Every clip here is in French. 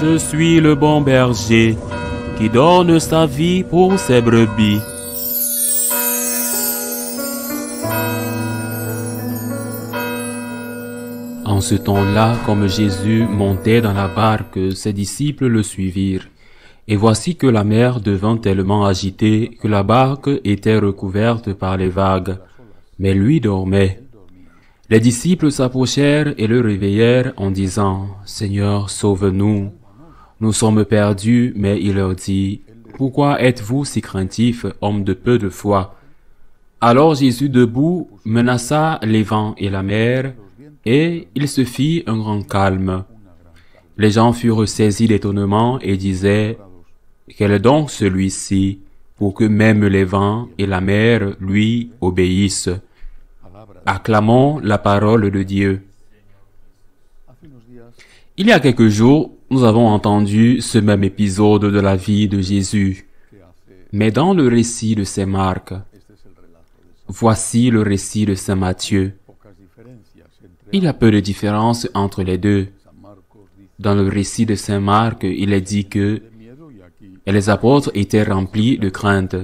Je suis le bon berger qui donne sa vie pour ses brebis. En ce temps-là, comme Jésus montait dans la barque, ses disciples le suivirent. Et voici que la mer devint tellement agitée que la barque était recouverte par les vagues. Mais lui dormait. Les disciples s'approchèrent et le réveillèrent en disant, Seigneur, sauve-nous. Nous sommes perdus, mais il leur dit, Pourquoi êtes-vous si craintifs, hommes de peu de foi Alors Jésus debout menaça les vents et la mer, et il se fit un grand calme. Les gens furent saisis d'étonnement et disaient, Quel est donc celui-ci pour que même les vents et la mer lui obéissent Acclamons la parole de Dieu. Il y a quelques jours, nous avons entendu ce même épisode de la vie de Jésus. Mais dans le récit de Saint Marc, voici le récit de Saint Matthieu. Il y a peu de différence entre les deux. Dans le récit de Saint Marc, il est dit que les apôtres étaient remplis de crainte.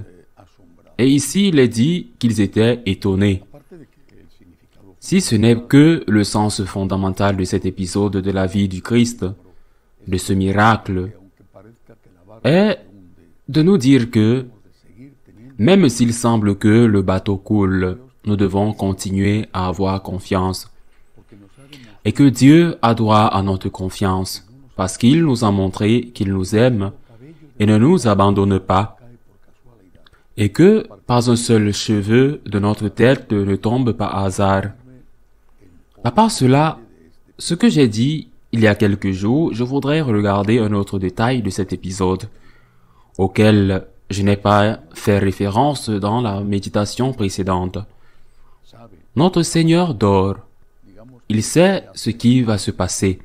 Et ici, il est dit qu'ils étaient étonnés. Si ce n'est que le sens fondamental de cet épisode de la vie du Christ, de ce miracle est de nous dire que même s'il semble que le bateau coule, nous devons continuer à avoir confiance et que Dieu a droit à notre confiance parce qu'il nous a montré qu'il nous aime et ne nous abandonne pas et que pas un seul cheveu de notre tête ne tombe par hasard. À part cela, ce que j'ai dit il y a quelques jours, je voudrais regarder un autre détail de cet épisode, auquel je n'ai pas fait référence dans la méditation précédente. Notre Seigneur dort. Il sait ce qui va se passer.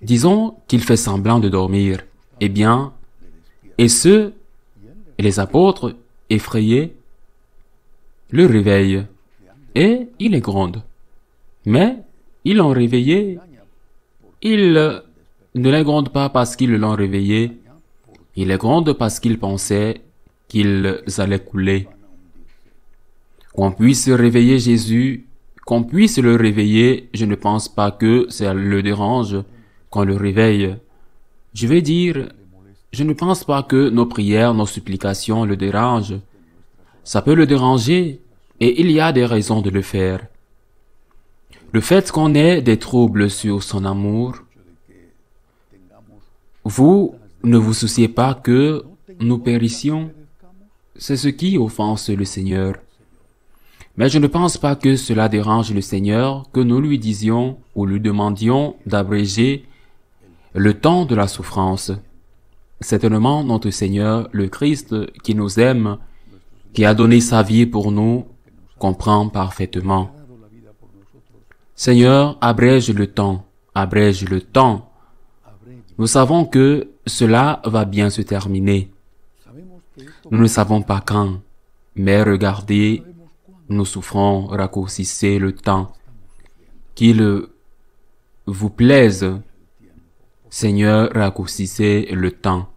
Disons qu'il fait semblant de dormir. Eh bien, et ce, les apôtres, effrayés, le réveillent. Et il est grand. Mais ils l'ont réveillé il ne les gronde pas parce qu'ils l'ont réveillé, il les gronde parce qu'ils pensaient qu'ils allaient couler. Qu'on puisse réveiller Jésus, qu'on puisse le réveiller, je ne pense pas que ça le dérange qu'on le réveille. Je veux dire, je ne pense pas que nos prières, nos supplications le dérangent. Ça peut le déranger et il y a des raisons de le faire. Le fait qu'on ait des troubles sur son amour, vous ne vous souciez pas que nous périssions. C'est ce qui offense le Seigneur. Mais je ne pense pas que cela dérange le Seigneur que nous lui disions ou lui demandions d'abréger le temps de la souffrance. Certainement notre Seigneur, le Christ, qui nous aime, qui a donné sa vie pour nous, comprend parfaitement. Seigneur, abrège le temps, abrège le temps. Nous savons que cela va bien se terminer. Nous ne savons pas quand, mais regardez, nous souffrons, raccourcissez le temps. Qu'il vous plaise, Seigneur, raccourcissez le temps.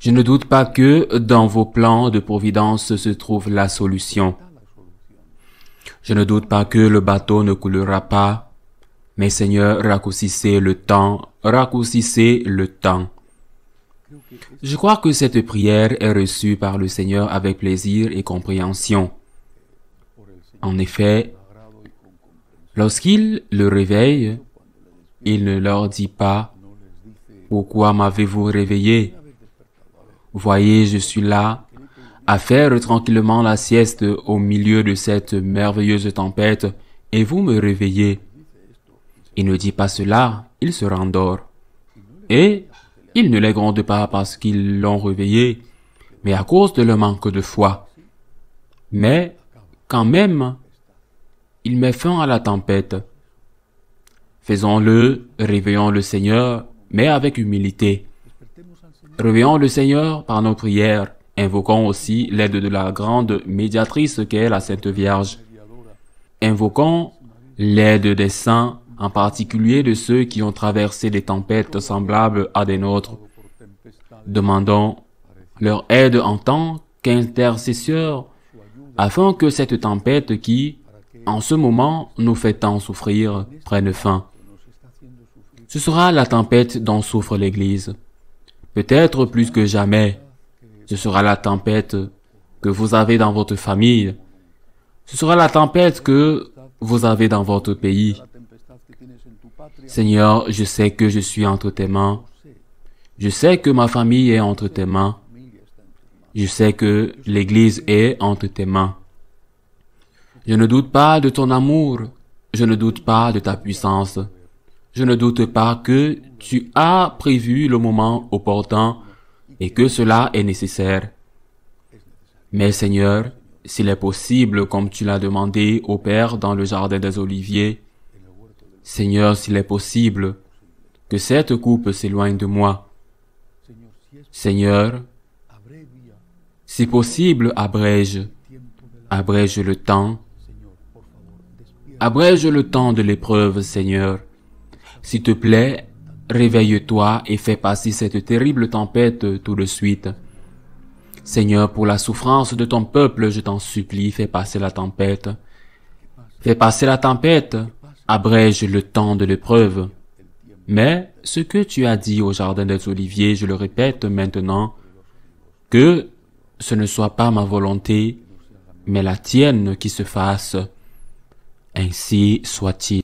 Je ne doute pas que dans vos plans de providence se trouve la solution. Je ne doute pas que le bateau ne coulera pas. Mais Seigneur, raccourcissez le temps, raccourcissez le temps. Je crois que cette prière est reçue par le Seigneur avec plaisir et compréhension. En effet, lorsqu'il le réveille, il ne leur dit pas Pourquoi m'avez-vous réveillé Voyez, je suis là à faire tranquillement la sieste au milieu de cette merveilleuse tempête et vous me réveillez. Il ne dit pas cela, il se rendort. Et il ne les gronde pas parce qu'ils l'ont réveillé, mais à cause de leur manque de foi. Mais, quand même, il met fin à la tempête. Faisons-le, réveillons le Seigneur, mais avec humilité. Réveillons le Seigneur par nos prières. Invoquons aussi l'aide de la grande médiatrice qu'est la Sainte Vierge. Invoquons l'aide des saints, en particulier de ceux qui ont traversé des tempêtes semblables à des nôtres. Demandons leur aide en tant qu'intercesseurs afin que cette tempête qui, en ce moment, nous fait tant souffrir, prenne fin. Ce sera la tempête dont souffre l'Église, peut-être plus que jamais ce sera la tempête que vous avez dans votre famille. Ce sera la tempête que vous avez dans votre pays. Seigneur, je sais que je suis entre tes mains. Je sais que ma famille est entre tes mains. Je sais que l'Église est entre tes mains. Je ne doute pas de ton amour. Je ne doute pas de ta puissance. Je ne doute pas que tu as prévu le moment opportun et que cela est nécessaire. Mais Seigneur, s'il est possible, comme tu l'as demandé au Père dans le Jardin des Oliviers, Seigneur, s'il est possible, que cette coupe s'éloigne de moi. Seigneur, si possible, abrège, abrège le temps, abrège le temps de l'épreuve, Seigneur. S'il te plaît, réveille-toi et fais passer cette terrible tempête tout de suite. Seigneur, pour la souffrance de ton peuple, je t'en supplie, fais passer la tempête. Fais passer la tempête, abrège le temps de l'épreuve. Mais ce que tu as dit au jardin des oliviers, je le répète maintenant, que ce ne soit pas ma volonté, mais la tienne qui se fasse. Ainsi soit-il.